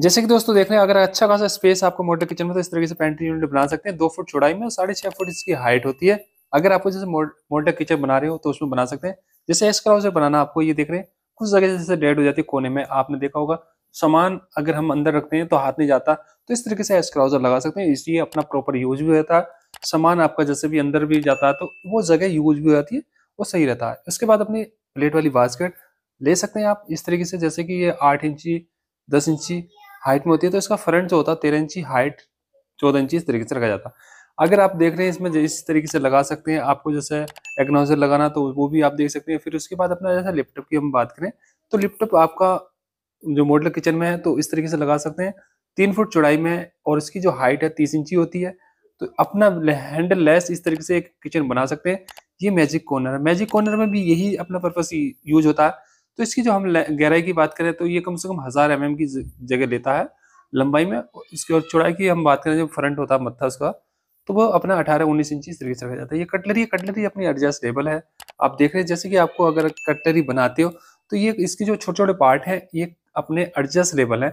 जैसे कि दोस्तों देख रहे हैं अगर अच्छा खासा स्पेस आपको मॉडल किचन में तो इस तरीके से पेंट्री यूनिट बना सकते हैं दो फुट चौड़ाई में और साढ़े छह फुट इसकी हाइट होती है अगर आपको जैसे मॉडल किचन बना रहे हो तो उसमें बना सकते हैं जैसे एस क्राउ बनाना आपको ये देख रहे हैं कुछ जगह जैसे डेड हो जाती है कोने में आपने देखा होगा सामान अगर हम अंदर रखते हैं तो हाथ नहीं जाता तो इस तरीके से एस क्राउजर लगा सकते हैं इसलिए अपना प्रॉपर यूज भी रहता है सामान आपका जैसे भी अंदर भी जाता है तो वो जगह यूज भी हो जाती है वो सही रहता है उसके बाद अपनी प्लेट वाली बास्केट ले सकते हैं आप इस तरीके से जैसे कि ये आठ इंची दस इंची हाइट में होती है तो इसका फ्रंट जो होता है तेरह इंची हाइट चौदह इंची इस तरीके से रखा जाता अगर आप देख रहे हैं इसमें इस तरीके से लगा सकते हैं आपको जैसे एग्नोजर लगाना तो वो भी आप देख सकते हैं फिर उसके बाद अपना जैसे लिपटॉप की हम बात करें तो लिपटॉप आपका जो मॉडल किचन में है तो इस तरीके से लगा सकते हैं तीन फुट चौड़ाई में और इसकी जो हाइट है तीस इंची होती है तो अपना हैंडल लेस इस तरीके से एक किचन बना सकते हैं ये मैजिक कॉर्नर है मैजिक कॉर्नर में भी यही अपना पर्पज यूज होता है तो इसकी जो हम गहराई की बात करें तो ये कम से कम हज़ार एम की जगह लेता है लंबाई में इसकी और चौड़ाई की हम बात करें जो फ्रंट होता है मत्था उसका तो वो अपना अठारह उन्नीस इंच इस तरीके से रखा जाता है ये कटलरी कटलरी अपनी एडजस्टेबल है आप देख रहे हैं जैसे कि आपको अगर कटलरी बनाते हो तो ये इसके जो छोटे छोटे पार्ट हैं ये अपने एडजस्टेबल है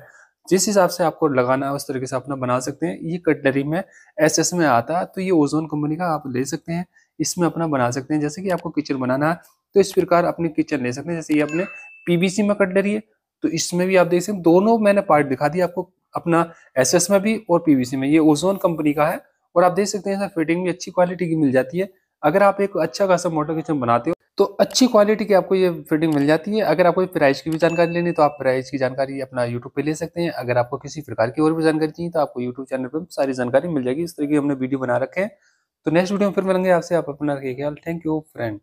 जिस हिसाब से आपको लगाना है उस तरीके से अपना बना सकते हैं ये कटलरी में एस एस में आता है तो ये ओजोन कंपनी का आप ले सकते हैं इसमें अपना बना सकते हैं जैसे कि आपको किचन बनाना है तो इस प्रकार अपनी किचन ले सकते हैं जैसे ये अपने पीबीसी में कट रही है तो इसमें भी आप देख सकते हैं दोनों मैंने पार्ट दिखा दिया आपको अपना एसएस में भी और पीवीसी में ये ओजोन कंपनी का है और आप देख सकते हैं सर फिटिंग भी अच्छी क्वालिटी की मिल जाती है अगर आप एक अच्छा खासा मोटर किचन बनाते हो तो अच्छी क्वालिटी की आपको ये फिटिंग मिल जाती है अगर आपको प्राइस की भी जानकारी लेनी तो आप प्राइस की जानकारी अपना यूट्यूब पे ले सकते हैं अगर आपको किसी प्रकार की और भी जानकारी चाहिए तो आपको यूट्यूब चैनल पर सारी जानकारी मिल जाएगी इस तरह की हमने वीडियो बना रखे हैं तो नेक्स्ट वीडियो में फिर मिलेंगे आपसे आप अपना रखिए ख्याल थैंक यू फ्रेंड